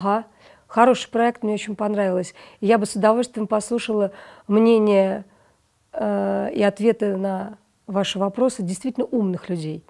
Ага, хороший проект, мне очень понравилось. Я бы с удовольствием послушала мнение э, и ответы на ваши вопросы действительно умных людей.